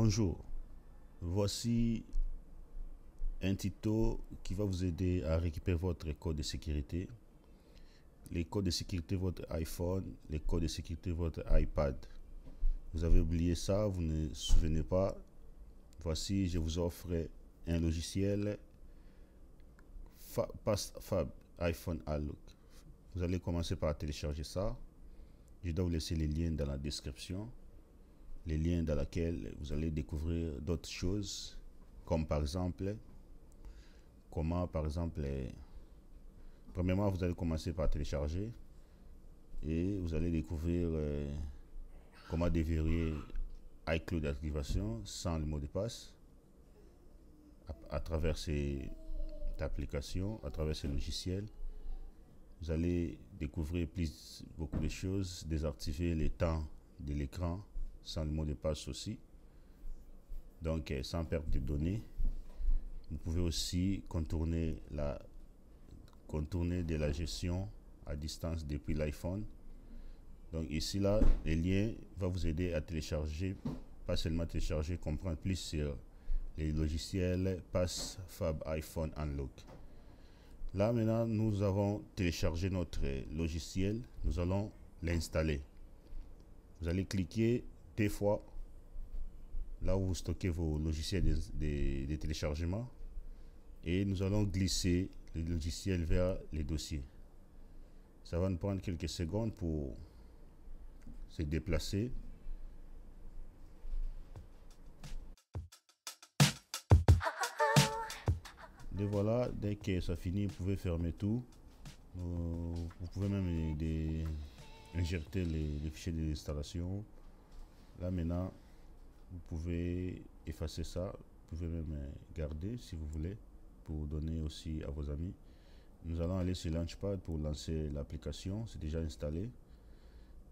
Bonjour, voici un tuto qui va vous aider à récupérer votre code de sécurité, les codes de sécurité de votre iPhone, les codes de sécurité de votre iPad. Vous avez oublié ça, vous ne vous souvenez pas. Voici, je vous offre un logiciel iPhone Outlook. Vous allez commencer par télécharger ça. Je dois vous laisser les liens dans la description les liens dans lesquels vous allez découvrir d'autres choses, comme par exemple, comment par exemple, premièrement vous allez commencer par télécharger et vous allez découvrir euh, comment déverrouiller iCloud activation sans le mot de passe à, travers cette application, à travers ce logiciels. Vous allez découvrir plus, beaucoup de choses, désactiver les temps de l'écran, sans le mot de passe aussi. Donc, euh, sans perte de données. Vous pouvez aussi contourner, la, contourner de la gestion à distance depuis l'iPhone. Donc ici, là, le lien va vous aider à télécharger, pas seulement télécharger, comprendre plus sur les logiciels Pass, Fab, iPhone, Unlock. Là, maintenant, nous avons téléchargé notre logiciel. Nous allons l'installer. Vous allez cliquer fois, là où vous stockez vos logiciels de, de, téléchargement, et nous allons glisser le logiciel vers les dossiers. Ça va nous prendre quelques secondes pour se déplacer. Et voilà, dès que ça finit, vous pouvez fermer tout. Euh, vous pouvez même injecter les, les fichiers d'installation. Là maintenant, vous pouvez effacer ça, vous pouvez même euh, garder si vous voulez pour donner aussi à vos amis. Nous allons aller sur Launchpad pour lancer l'application, c'est déjà installé.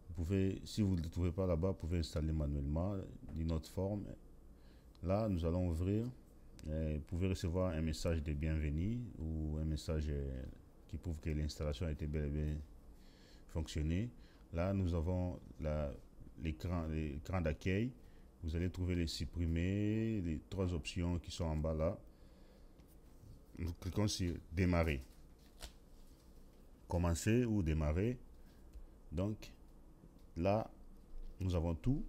Vous pouvez, si vous ne le trouvez pas là-bas, vous pouvez installer manuellement d'une autre forme. Là, nous allons ouvrir. Euh, vous pouvez recevoir un message de bienvenue ou un message euh, qui prouve que l'installation a été bel bien fonctionnée. Là, nous avons la l'écran d'accueil, vous allez trouver les supprimer, les trois options qui sont en bas là. Nous cliquons sur démarrer. Commencer ou démarrer. Donc là, nous avons tout.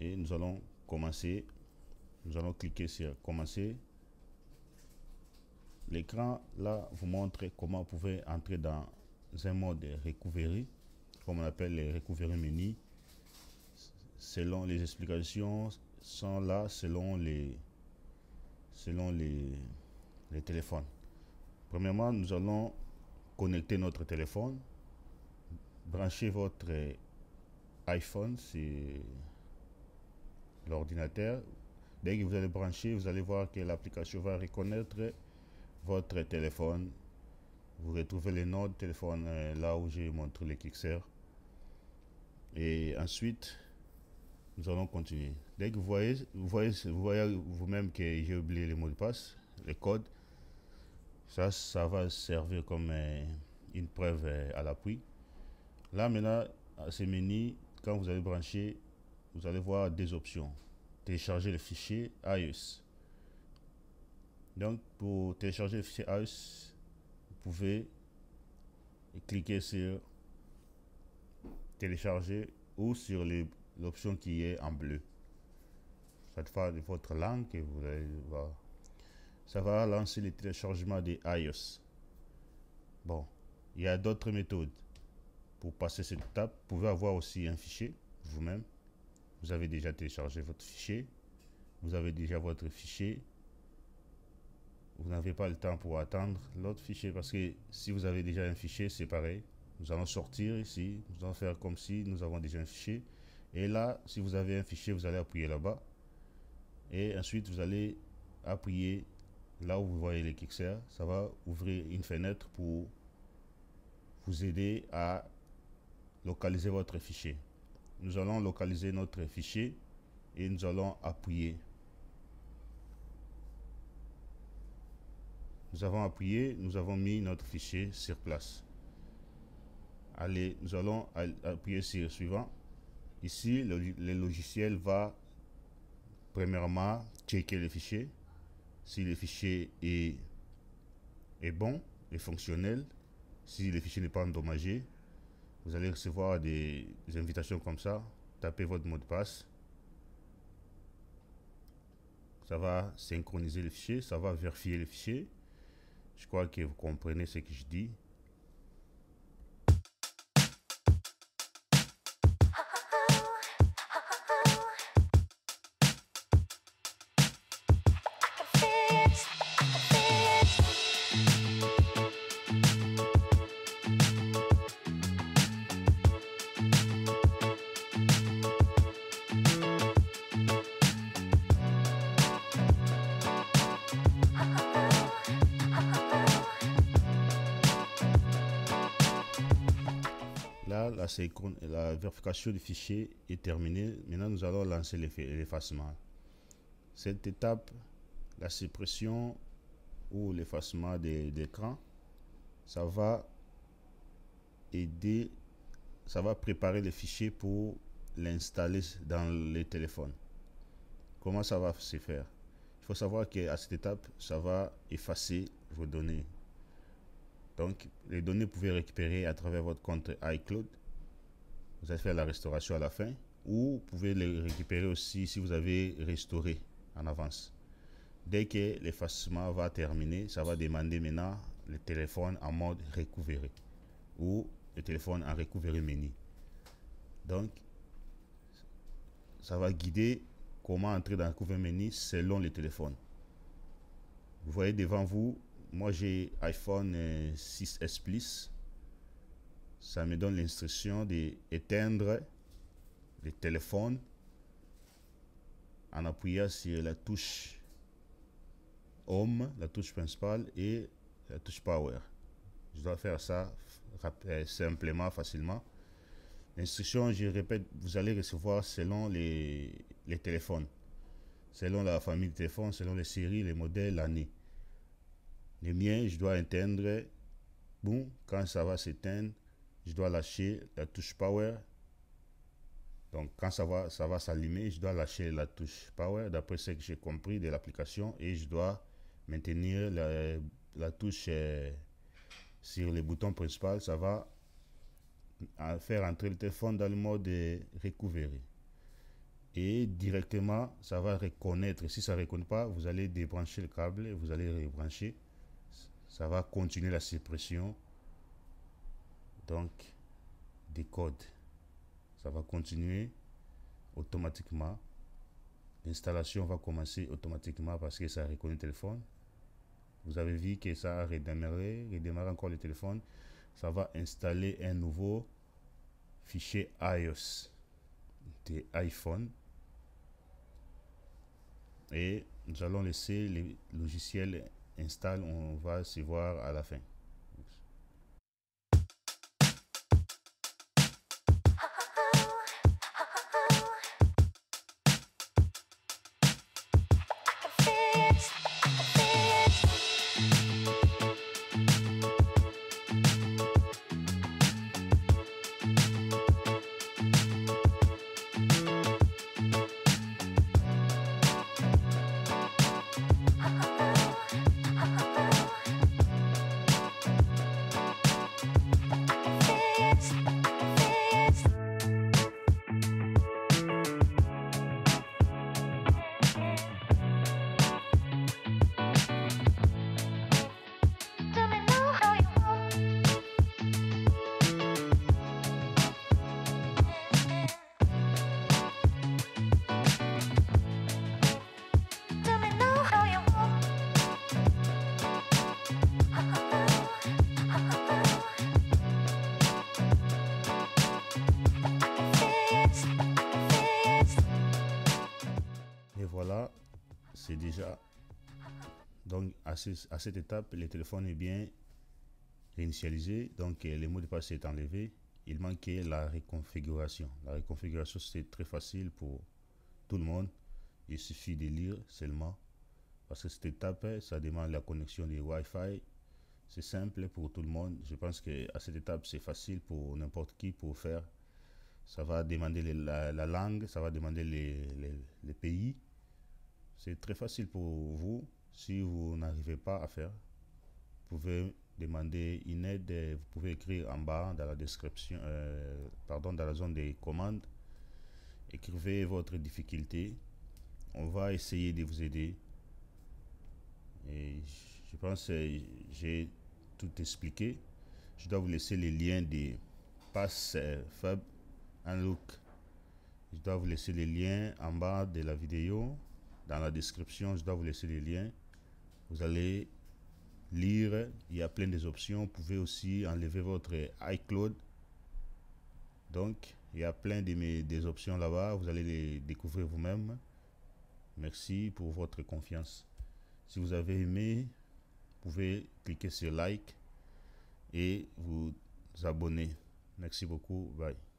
Et nous allons commencer. Nous allons cliquer sur commencer. L'écran là vous montre comment vous pouvez entrer dans un mode recovery comme on appelle les mini selon les explications, sont là selon les, selon les, téléphones. Premièrement, nous allons connecter notre téléphone, brancher votre iPhone c'est l'ordinateur. Dès que vous allez brancher, vous allez voir que l'application va reconnaître votre téléphone. Vous retrouvez les notes de téléphone euh, là où j'ai montré les clixers. Et ensuite, nous allons continuer. Dès que vous voyez, vous voyez, vous voyez vous-même que j'ai oublié les mots de passe, les codes, ça, ça va servir comme euh, une preuve euh, à l'appui. Là, maintenant, à ce quand vous allez brancher, vous allez voir des options. Télécharger le fichier ios e Donc, pour télécharger le fichier ios e vous pouvez cliquer sur télécharger ou sur l'option qui est en bleu. Cette fois de votre langue Ça va lancer le téléchargement des iOS. Bon, il y a d'autres méthodes. Pour passer cette étape, vous pouvez avoir aussi un fichier vous-même. Vous avez déjà téléchargé votre fichier. Vous avez déjà votre fichier. Vous n'avez pas le temps pour attendre l'autre fichier parce que si vous avez déjà un fichier, c'est pareil. Nous allons sortir ici, nous allons faire comme si nous avons déjà un fichier. Et là, si vous avez un fichier, vous allez appuyer là-bas. Et ensuite, vous allez appuyer là où vous voyez les Kixer. Ça va ouvrir une fenêtre pour vous aider à localiser votre fichier. Nous allons localiser notre fichier et nous allons appuyer. Nous avons appuyé, nous avons mis notre fichier sur place allez nous allons appuyer euh, sur suivant. Ici, le, logiciel va premièrement checker le fichier. Si le fichier est, est bon, et fonctionnel, si le fichier n'est pas endommagé, vous allez recevoir des, invitations comme ça. Tapez votre mot de passe. Ça va synchroniser le fichier, ça va vérifier le fichier. Je crois que vous comprenez ce que je dis. la vérification du fichier est terminée. Maintenant, nous allons lancer l'effacement. Cette étape, la suppression ou l'effacement des, ça va aider, ça va préparer le fichier pour l'installer dans les téléphone Comment ça va se faire Il faut savoir qu'à cette étape, ça va effacer vos données. Donc, les données vous pouvez récupérer à travers votre compte iCloud vous allez faire la restauration à la fin ou vous pouvez les récupérer aussi si vous avez restauré en avance. Dès que l'effacement va terminer, ça va demander maintenant le téléphone en mode récupéré ou le téléphone en recovery menu. Donc, ça va guider comment entrer dans le recovery menu selon le téléphone. Vous voyez devant vous, moi j'ai iPhone 6S euh, Plus ça me donne l'instruction d'éteindre le téléphone en appuyant sur la touche Home, la touche principale et la touche Power. Je dois faire ça euh, simplement, facilement. L'instruction, je répète, vous allez recevoir selon les, les téléphones, selon la famille de téléphone, selon les séries, les modèles, l'année. Les miens, je dois éteindre. Bon, quand ça va s'éteindre, je dois lâcher la touche Power. Donc quand ça va, ça va s'allumer, je dois lâcher la touche Power d'après ce que j'ai compris de l'application et je dois maintenir la, la touche euh, sur le bouton principal. Ça va faire entrer le téléphone dans le mode recovery. Et directement, ça va reconnaître. Si ça ne reconnaît pas, vous allez débrancher le câble, vous allez rebrancher. Ça va continuer la suppression donc des codes. Ça va continuer automatiquement. L'installation va commencer automatiquement parce que ça reconnaît le téléphone. Vous avez vu que ça a redémarré, redémarre encore le téléphone. Ça va installer un nouveau fichier iOS de iPhone. Et nous allons laisser le logiciel installer On va se voir à la fin. voilà, c'est déjà. Donc, à, cette étape, le téléphone est bien réinitialisé. Donc, euh, le mot de passe est enlevé. Il manquait la reconfiguration. La reconfiguration, c'est très facile pour tout le monde. Il suffit de lire seulement. Parce que cette étape, hein, ça demande la connexion du Wi-Fi. C'est simple pour tout le monde. Je pense que à cette étape, c'est facile pour n'importe qui pour faire. Ça va demander la, langue, ça va demander les pays c'est très facile pour vous. Si vous n'arrivez pas à faire, vous pouvez demander une aide. Vous pouvez écrire en bas dans la description, euh, pardon, dans la zone des commandes. Écrivez votre difficulté. On va essayer de vous aider. Et je pense que j'ai tout expliqué. Je dois vous laisser les liens de passes euh, Fab Unlock. Je dois vous laisser les liens en bas de la vidéo. Dans la description, je dois vous laisser les liens. Vous allez lire, il y a plein d'options. options. Vous pouvez aussi enlever votre iCloud. Donc, il y a plein de des options là-bas. Vous allez les découvrir vous-même. Merci pour votre confiance. Si vous avez aimé, vous pouvez cliquer sur like et vous abonner. Merci beaucoup. Bye.